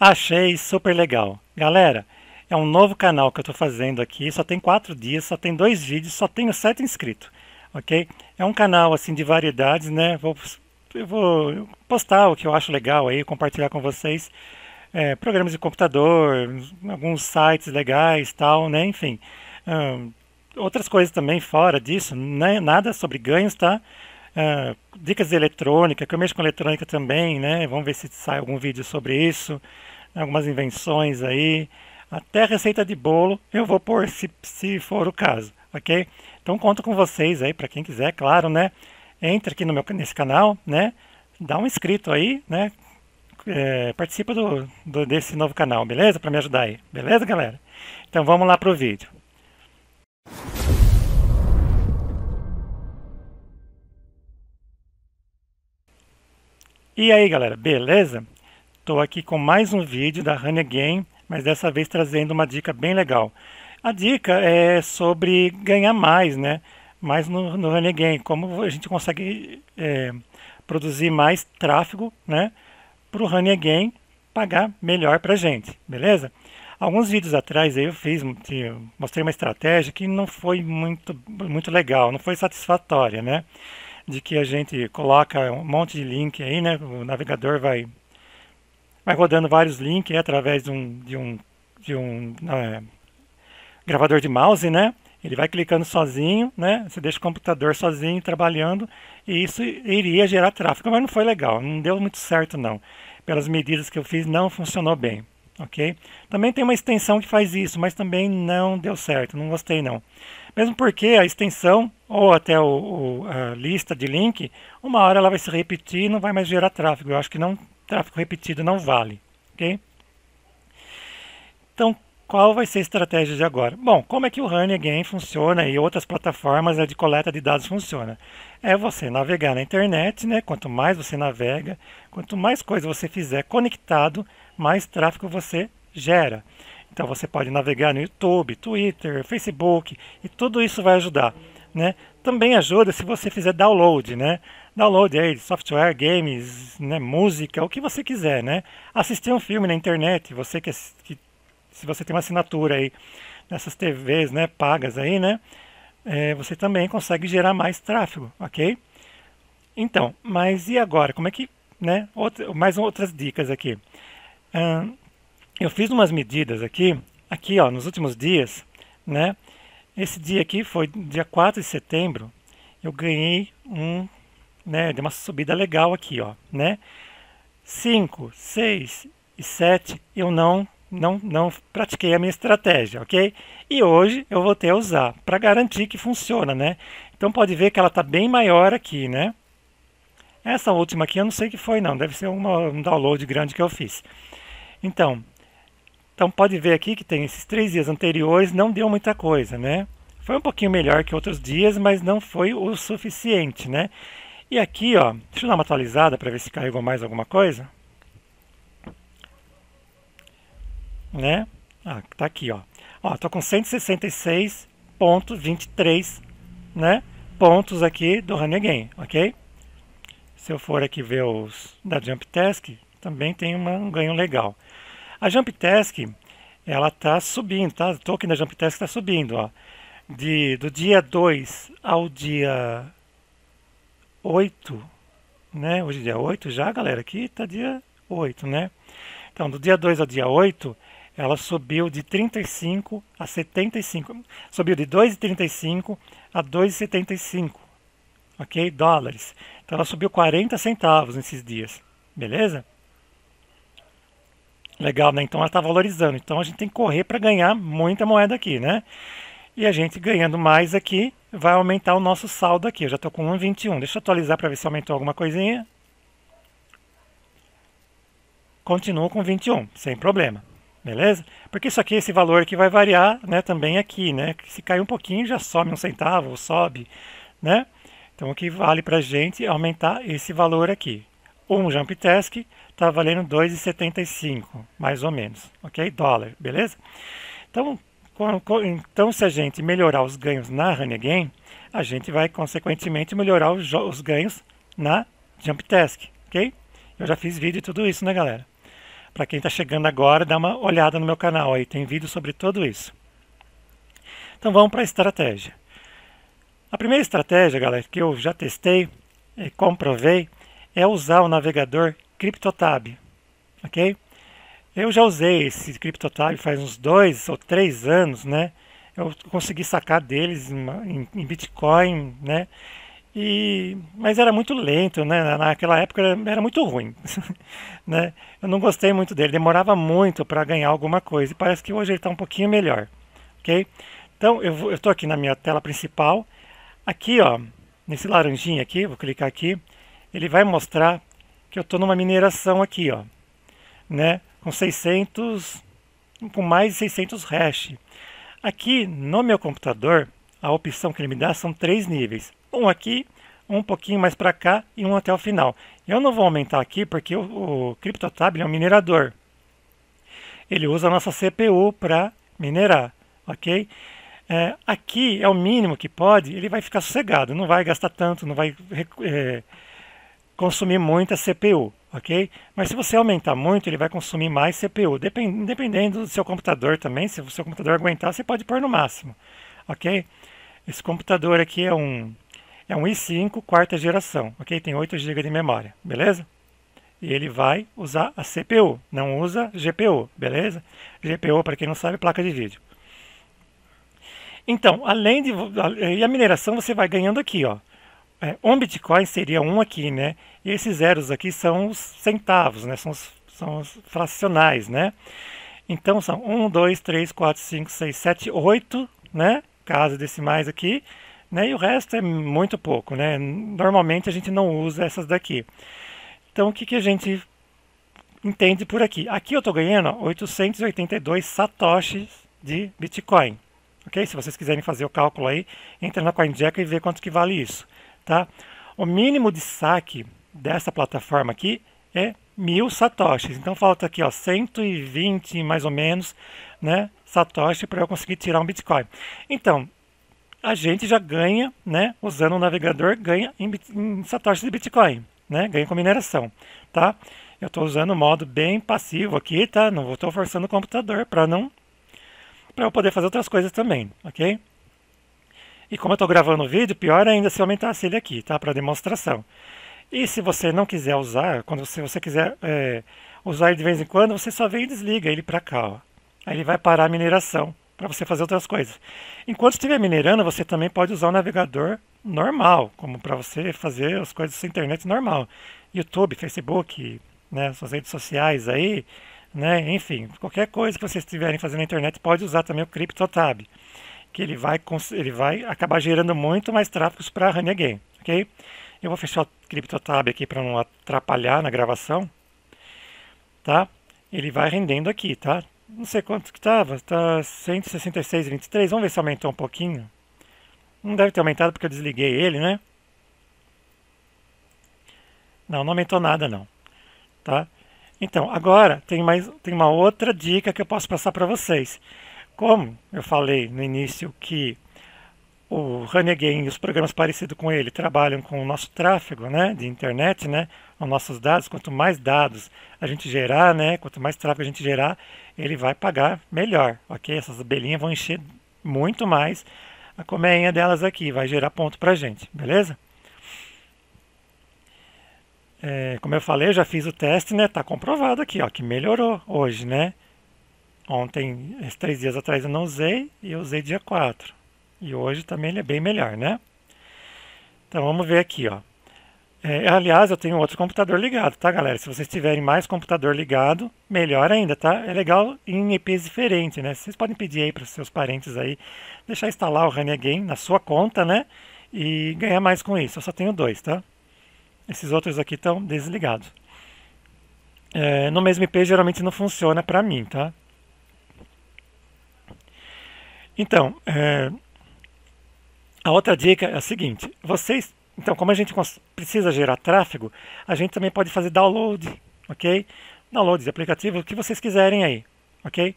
Achei super legal. Galera, é um novo canal que eu estou fazendo aqui, só tem quatro dias, só tem dois vídeos, só tenho sete inscritos, ok? É um canal assim de variedades, né? Vou, eu vou postar o que eu acho legal aí, compartilhar com vocês é, programas de computador, alguns sites legais, tal, né? Enfim, hum, outras coisas também fora disso, né? nada sobre ganhos, tá? Ah, dicas de eletrônica, que eu mexo com eletrônica também, né? Vamos ver se sai algum vídeo sobre isso, algumas invenções aí, até receita de bolo eu vou pôr se, se for o caso, ok? Então conto com vocês aí, para quem quiser, claro, né? Entre aqui no meu, nesse canal, né? Dá um inscrito aí, né? É, participa do, do, desse novo canal, beleza? Para me ajudar aí, beleza, galera? Então vamos lá pro vídeo. E aí galera, beleza? Estou aqui com mais um vídeo da Honey Game, mas dessa vez trazendo uma dica bem legal. A dica é sobre ganhar mais, né? Mais no, no Honey Game, como a gente consegue é, produzir mais tráfego, né? Para o Honey Game pagar melhor para gente, beleza? Alguns vídeos atrás eu fiz, mostrei uma estratégia que não foi muito, muito legal, não foi satisfatória, né? de que a gente coloca um monte de link aí, né? O navegador vai, vai rodando vários links é através de um, de um, de um é, gravador de mouse, né? Ele vai clicando sozinho, né? Você deixa o computador sozinho trabalhando e isso iria gerar tráfego, mas não foi legal, não deu muito certo não. Pelas medidas que eu fiz, não funcionou bem, ok? Também tem uma extensão que faz isso, mas também não deu certo, não gostei não mesmo porque a extensão ou até o, o, a lista de link, uma hora ela vai se repetir e não vai mais gerar tráfego. Eu acho que não, tráfego repetido não vale. Okay? Então, qual vai ser a estratégia de agora? Bom, como é que o Honey Again funciona e outras plataformas né, de coleta de dados funciona? É você navegar na internet, né? Quanto mais você navega, quanto mais coisa você fizer conectado, mais tráfego você gera. Então você pode navegar no YouTube, Twitter, Facebook e tudo isso vai ajudar, né? Também ajuda se você fizer download, né? Download aí de software, games, né, música, o que você quiser, né? Assistir um filme na internet, você que, que se você tem uma assinatura aí nessas TVs, né, pagas aí, né? É, você também consegue gerar mais tráfego, ok? Então, mas e agora? Como é que, né? Outra, mais outras dicas aqui eu fiz umas medidas aqui, aqui ó, nos últimos dias, né? Esse dia aqui foi dia 4 de setembro, eu ganhei um, né, De uma subida legal aqui, ó, né? 5, 6 e 7 eu não não não pratiquei a minha estratégia, OK? E hoje eu vou ter a usar para garantir que funciona, né? Então pode ver que ela está bem maior aqui, né? Essa última aqui eu não sei que foi não, deve ser uma, um download grande que eu fiz. Então, então pode ver aqui que tem esses três dias anteriores, não deu muita coisa, né? Foi um pouquinho melhor que outros dias, mas não foi o suficiente, né? E aqui, ó, deixa eu dar uma atualizada para ver se carregou mais alguma coisa. Né? Ah, tá aqui, ó. Ó, tô com 166.23, né? Pontos aqui do Run Game, ok? Se eu for aqui ver os da Jump Task, também tem uma, um ganho legal. A Jumptesc, ela está subindo, tá? O token da Jump Task está subindo, ó. De, do dia 2 ao dia 8, né? Hoje é dia 8 já, galera. Aqui está dia 8, né? Então, do dia 2 ao dia 8, ela subiu de 35 a 75. Subiu de 2,35 a 2,75, ok? Dólares. Então, ela subiu 40 centavos nesses dias, beleza? Legal, né? Então ela está valorizando. Então a gente tem que correr para ganhar muita moeda aqui, né? E a gente ganhando mais aqui vai aumentar o nosso saldo aqui. Eu já estou com 1,21. Deixa eu atualizar para ver se aumentou alguma coisinha. Continuo com 21, sem problema. Beleza? Porque isso aqui, esse valor que vai variar né, também aqui, né? Se cair um pouquinho, já some um centavo, sobe, né? Então, o que vale para a gente é aumentar esse valor aqui um jump task está valendo 2,75, mais ou menos, ok? Dólar, beleza? Então, com, com, então, se a gente melhorar os ganhos na Honey Game, a gente vai, consequentemente, melhorar os, os ganhos na Jump Task, ok? Eu já fiz vídeo e tudo isso, né, galera? Para quem está chegando agora, dá uma olhada no meu canal aí, tem vídeo sobre tudo isso. Então, vamos para a estratégia. A primeira estratégia, galera, que eu já testei e é, comprovei, é usar o navegador CryptoTab, ok? Eu já usei esse CryptoTab faz uns dois ou três anos, né? Eu consegui sacar deles em, Bitcoin, né? E, mas era muito lento, né? Naquela época era, era muito ruim, né? Eu não gostei muito dele, demorava muito para ganhar alguma coisa. E parece que hoje ele está um pouquinho melhor, ok? Então eu estou aqui na minha tela principal, aqui ó, nesse laranjinha aqui, vou clicar aqui ele vai mostrar que eu estou numa mineração aqui, ó, né, com 600, com mais de 600 hash. Aqui no meu computador, a opção que ele me dá são três níveis, um aqui, um pouquinho mais para cá e um até o final. Eu não vou aumentar aqui porque o, o CryptoTab é um minerador. Ele usa a nossa CPU para minerar, ok? É, aqui é o mínimo que pode, ele vai ficar sossegado, não vai gastar tanto, não vai é, consumir muita CPU, ok? Mas se você aumentar muito, ele vai consumir mais CPU, dependendo do seu computador também, se o seu computador aguentar, você pode pôr no máximo, ok? Esse computador aqui é um, é um i5 quarta geração, ok? Tem 8 GB de memória, beleza? E ele vai usar a CPU, não usa GPU, beleza? GPU, para quem não sabe, é placa de vídeo. Então, além de... E a mineração você vai ganhando aqui, ó. É, um Bitcoin seria um aqui, né? E esses zeros aqui são os centavos, né? São os, são os fracionais, né? Então são 1, 2, 3, 4, 5, 6, 7, 8, né? Caso decimais aqui, né? E o resto é muito pouco, né? Normalmente a gente não usa essas daqui. Então o que, que a gente entende por aqui? Aqui eu estou ganhando 882 satoshis de Bitcoin. Ok? Se vocês quiserem fazer o cálculo aí, entra na CoinJack e vê quanto que vale isso. Tá? O mínimo de saque dessa plataforma aqui é mil satoshis. Então falta aqui ó, 120 mais ou menos né, satoshi para eu conseguir tirar um Bitcoin. Então, a gente já ganha, né, usando o navegador, ganha em, em satoshis de Bitcoin, né, ganha com mineração, tá? Eu estou usando o modo bem passivo aqui, tá? Não estou forçando o computador para não para eu poder fazer outras coisas também, ok? E como eu estou gravando o vídeo, pior ainda se eu aumentasse ele aqui, tá? Para demonstração. E se você não quiser usar, quando você, você quiser é, usar ele de vez em quando, você só vem e desliga ele para cá, ó. Aí ele vai parar a mineração para você fazer outras coisas. Enquanto estiver minerando, você também pode usar o navegador normal, como para você fazer as coisas da internet normal. YouTube, Facebook, né, suas redes sociais aí, né, enfim, qualquer coisa que vocês estiverem fazendo na internet pode usar também o CryptoTab que ele vai, ele vai acabar gerando muito mais tráficos para a Honey Game, ok? Eu vou fechar o CryptoTab aqui para não atrapalhar na gravação, tá? Ele vai rendendo aqui, tá? Não sei quanto que estava, está 166,23, vamos ver se aumentou um pouquinho. Não deve ter aumentado porque eu desliguei ele, né? Não, não aumentou nada não, tá? Então, agora tem mais tem uma outra dica que eu posso passar para vocês. Como eu falei no início que o Honeygain e os programas parecidos com ele trabalham com o nosso tráfego né, de internet, né, os nossos dados, quanto mais dados a gente gerar, né, quanto mais tráfego a gente gerar, ele vai pagar melhor, ok? Essas abelhinhas vão encher muito mais a comeinha delas aqui, vai gerar ponto pra gente, beleza? É, como eu falei, eu já fiz o teste, né, tá comprovado aqui, ó, que melhorou hoje, né? Ontem, três dias atrás eu não usei e eu usei dia 4. E hoje também ele é bem melhor, né? Então vamos ver aqui, ó. É, aliás, eu tenho outro computador ligado, tá, galera? Se vocês tiverem mais computador ligado, melhor ainda, tá? É legal em IPs diferentes, né? Vocês podem pedir aí para os seus parentes aí, deixar instalar o Again na sua conta, né? E ganhar mais com isso. Eu só tenho dois, tá? Esses outros aqui estão desligados. É, no mesmo IP geralmente não funciona para mim, tá? Então, é, a outra dica é a seguinte: vocês, então, como a gente precisa gerar tráfego, a gente também pode fazer download, ok? Download de aplicativo, o que vocês quiserem aí, ok?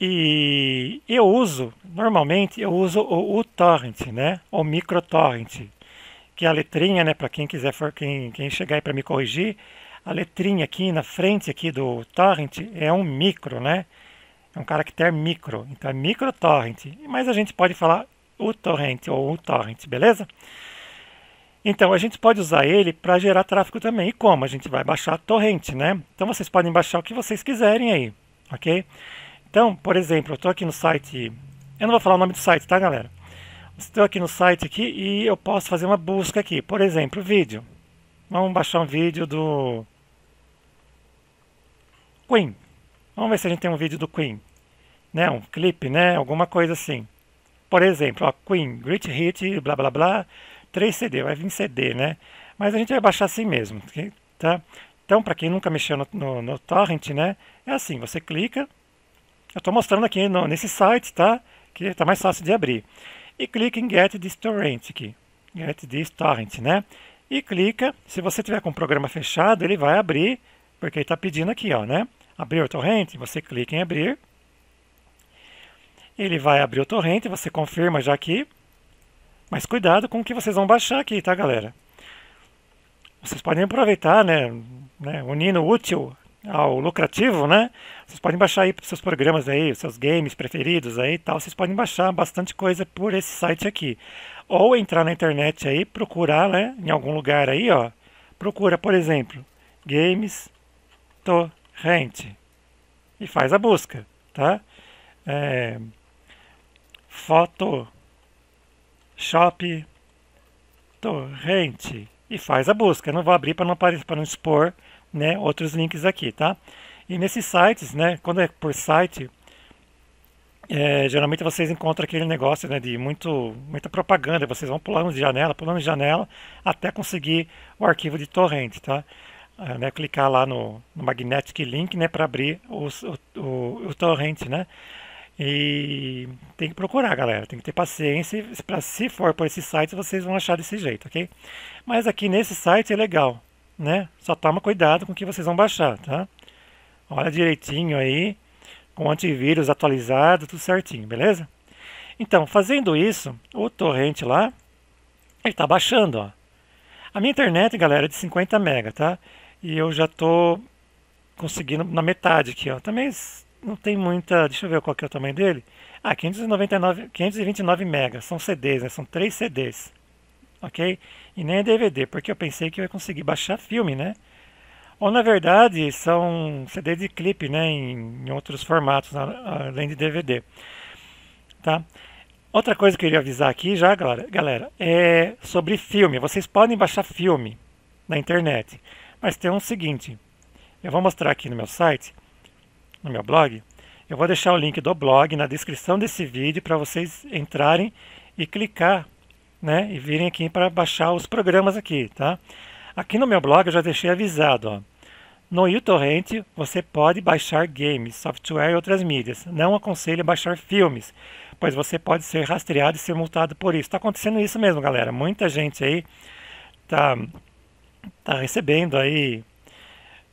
E eu uso, normalmente, eu uso o, o torrent, né? O microtorrent, que é a letrinha, né? Para quem quiser, for, quem, quem chegar aí para me corrigir, a letrinha aqui na frente aqui do torrent é um micro, né? É um caractere micro, então é micro torrent. Mas a gente pode falar o torrent ou o torrent, beleza? Então, a gente pode usar ele para gerar tráfego também. E como? A gente vai baixar torrente, né? Então, vocês podem baixar o que vocês quiserem aí, ok? Então, por exemplo, eu estou aqui no site... Eu não vou falar o nome do site, tá, galera? Estou aqui no site aqui e eu posso fazer uma busca aqui. Por exemplo, vídeo. Vamos baixar um vídeo do... Queen. Vamos ver se a gente tem um vídeo do Queen né, um clipe, né, alguma coisa assim. Por exemplo, a Queen, Great Hit, blá blá blá, 3 CD, vai vir CD, né? Mas a gente vai baixar assim mesmo, tá? Então, para quem nunca mexeu no, no, no, torrent, né, é assim, você clica, eu estou mostrando aqui no, nesse site, tá? Que está mais fácil de abrir. E clica em Get This Torrent aqui, Get This Torrent, né? E clica, se você tiver com o programa fechado, ele vai abrir, porque ele está pedindo aqui, ó, né? Abrir o torrent, você clica em abrir, ele vai abrir o torrent, você confirma já aqui. Mas cuidado com o que vocês vão baixar aqui, tá, galera? Vocês podem aproveitar, né, né unindo útil ao lucrativo, né? Vocês podem baixar aí seus programas aí, seus games preferidos aí e tal. Vocês podem baixar bastante coisa por esse site aqui. Ou entrar na internet aí, procurar, né? Em algum lugar aí, ó. Procura, por exemplo, games torrent. E faz a busca, tá? É, foto shop torrente e faz a busca. Eu não vou abrir para não, não expor né, outros links aqui, tá? E nesses sites, né, quando é por site, é, geralmente vocês encontram aquele negócio né, de muito, muita propaganda, vocês vão pulando de janela, pulando de janela, até conseguir o arquivo de torrent, tá? É, né, clicar lá no, no Magnetic Link né, para abrir os, o, o, o torrent, né? E tem que procurar, galera. Tem que ter paciência. Pra, se for por esses sites, vocês vão achar desse jeito, ok? Mas aqui nesse site é legal, né? Só toma cuidado com o que vocês vão baixar, tá? Olha direitinho aí, com antivírus atualizado, tudo certinho, beleza? Então, fazendo isso, o torrente lá, ele tá baixando, ó. A minha internet, galera, é de 50 mega, tá? E eu já tô conseguindo na metade aqui, ó. Também tá não tem muita. Deixa eu ver qual que é o tamanho dele. Ah, 599, 529 megas. São CDs, né? São três CDs. Ok? E nem é DVD, porque eu pensei que eu ia conseguir baixar filme, né? Ou na verdade são CDs de clipe, né? Em, em outros formatos, além de DVD. Tá? Outra coisa que eu queria avisar aqui já, galera, é sobre filme. Vocês podem baixar filme na internet. Mas tem um seguinte. Eu vou mostrar aqui no meu site no meu blog, eu vou deixar o link do blog na descrição desse vídeo para vocês entrarem e clicar, né, e virem aqui para baixar os programas aqui, tá? Aqui no meu blog eu já deixei avisado, ó. No uTorrent você pode baixar games, software e outras mídias. Não aconselho baixar filmes, pois você pode ser rastreado e ser multado por isso. Está acontecendo isso mesmo, galera. Muita gente aí tá, tá recebendo aí,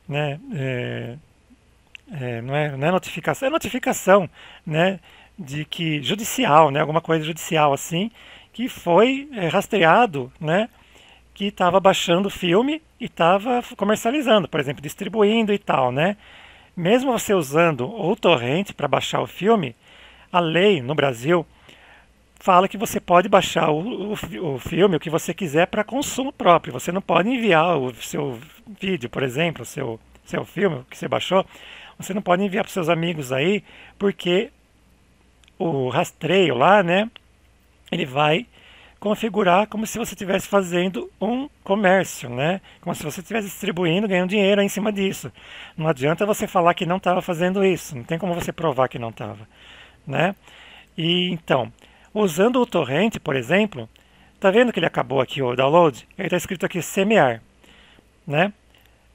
né, é, é, não, é, não é notificação, é notificação, né? De que judicial, né? Alguma coisa judicial assim, que foi é, rastreado, né? Que estava baixando o filme e estava comercializando, por exemplo, distribuindo e tal, né? Mesmo você usando o torrente para baixar o filme, a lei no Brasil fala que você pode baixar o, o, o filme, o que você quiser, para consumo próprio. Você não pode enviar o seu vídeo, por exemplo, o seu, seu filme que você baixou, você não pode enviar para seus amigos aí, porque o rastreio lá, né? Ele vai configurar como se você estivesse fazendo um comércio, né? Como se você estivesse distribuindo, ganhando dinheiro em cima disso. Não adianta você falar que não estava fazendo isso. Não tem como você provar que não estava, né? E então, usando o torrent, por exemplo, tá vendo que ele acabou aqui o download? Ele está escrito aqui semear, né?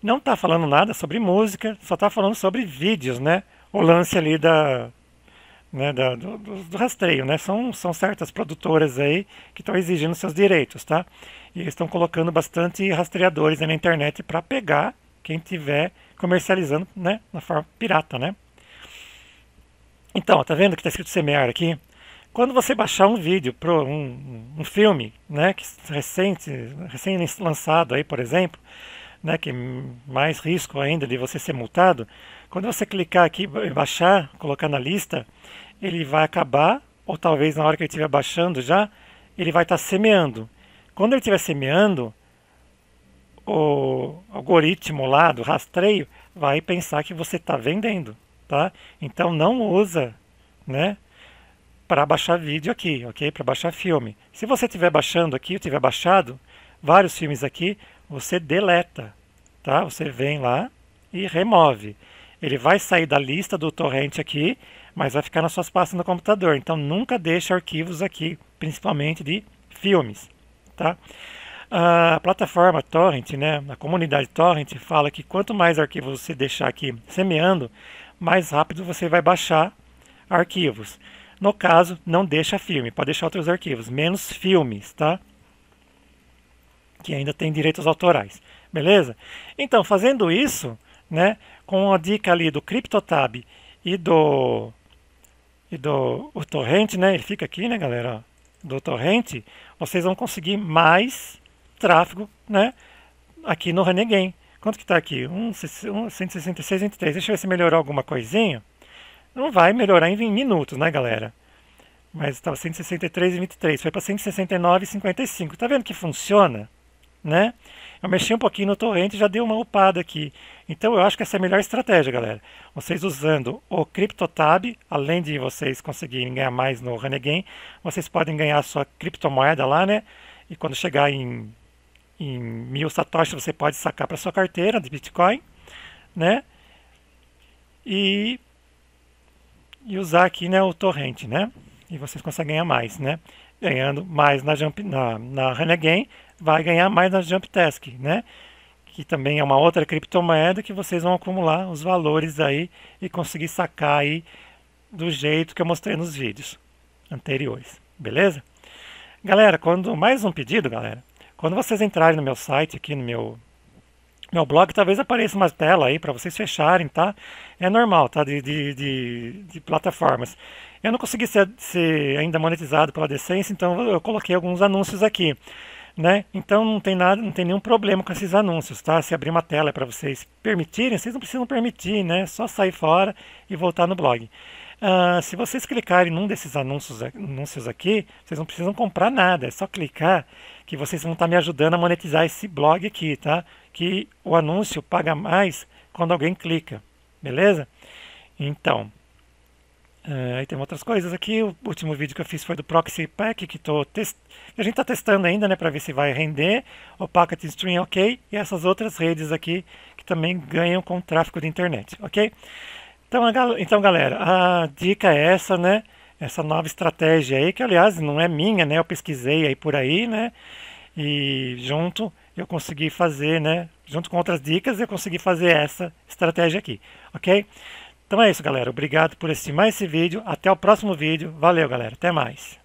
não está falando nada sobre música, só está falando sobre vídeos, né? O lance ali da, né, da do, do, rastreio, né? São, são certas produtoras aí que estão exigindo seus direitos, tá? E estão colocando bastante rastreadores na internet para pegar quem tiver comercializando, né? Na forma pirata, né? Então, tá vendo que está escrito semear aqui? Quando você baixar um vídeo, para um, um filme, né, que recente, recém lançado aí, por exemplo, né, que mais risco ainda de você ser multado, quando você clicar aqui, baixar, colocar na lista, ele vai acabar, ou talvez na hora que ele estiver baixando já, ele vai estar semeando. Quando ele estiver semeando, o algoritmo lá do rastreio vai pensar que você está vendendo, tá? Então não usa, né? Para baixar vídeo aqui, ok? Para baixar filme. Se você estiver baixando aqui, eu tiver baixado vários filmes aqui, você deleta, tá? Você vem lá e remove. Ele vai sair da lista do torrent aqui, mas vai ficar nas suas pastas no computador. Então nunca deixe arquivos aqui, principalmente de filmes, tá? A plataforma Torrent, né, a comunidade Torrent fala que quanto mais arquivos você deixar aqui semeando, mais rápido você vai baixar arquivos. No caso, não deixa filme, pode deixar outros arquivos, menos filmes, tá? que ainda tem direitos autorais. Beleza? Então, fazendo isso, né, com a dica ali do CryptoTab e do e do o torrent, né? Ele fica aqui, né, galera? Do torrent, vocês vão conseguir mais tráfego, né? Aqui no Renegade. Quanto que está aqui? 166, 23. Deixa eu ver se melhorou alguma coisinha. Não vai melhorar em minutos, né, galera? Mas estava 163 e 23. Foi para 169 e 55. Tá vendo que funciona? né? Eu mexi um pouquinho no torrent e já dei uma upada aqui. Então eu acho que essa é a melhor estratégia, galera. Vocês usando o CryptoTab, além de vocês conseguirem ganhar mais no Renegade, vocês podem ganhar a sua criptomoeda lá, né? E quando chegar em, em mil satoshis, você pode sacar para sua carteira de Bitcoin, né? E, e usar aqui né, o torrent, né? E vocês conseguem ganhar mais, né? Ganhando mais na, Jump, na, na Renegade, vai ganhar mais na Jump Task, né? Que também é uma outra criptomoeda que vocês vão acumular os valores aí e conseguir sacar aí do jeito que eu mostrei nos vídeos anteriores, beleza? Galera, quando mais um pedido, galera. Quando vocês entrarem no meu site aqui no meu meu blog, talvez apareça uma tela aí para vocês fecharem, tá? É normal, tá? De, de, de, de plataformas. Eu não consegui ser, ser, ainda monetizado pela Decência, então eu coloquei alguns anúncios aqui né? Então não tem nada, não tem nenhum problema com esses anúncios, tá? Se abrir uma tela para vocês permitirem, vocês não precisam permitir, né? Só sair fora e voltar no blog. Uh, se vocês clicarem num desses anúncios, anúncios aqui, vocês não precisam comprar nada, é só clicar que vocês vão estar tá me ajudando a monetizar esse blog aqui, tá? Que o anúncio paga mais quando alguém clica, beleza? Então, é, aí tem outras coisas aqui. O último vídeo que eu fiz foi do Proxy Pack, que, tô test... a gente está testando ainda, né, para ver se vai render. O Packet Stream, ok. E essas outras redes aqui, que também ganham com o tráfego de internet, ok? Então, a... então galera, a dica é essa, né? Essa nova estratégia aí, que aliás não é minha, né? Eu pesquisei aí por aí, né? E junto eu consegui fazer, né? Junto com outras dicas, eu consegui fazer essa estratégia aqui, ok? Então é isso, galera. Obrigado por assistir mais esse vídeo. Até o próximo vídeo. Valeu, galera. Até mais.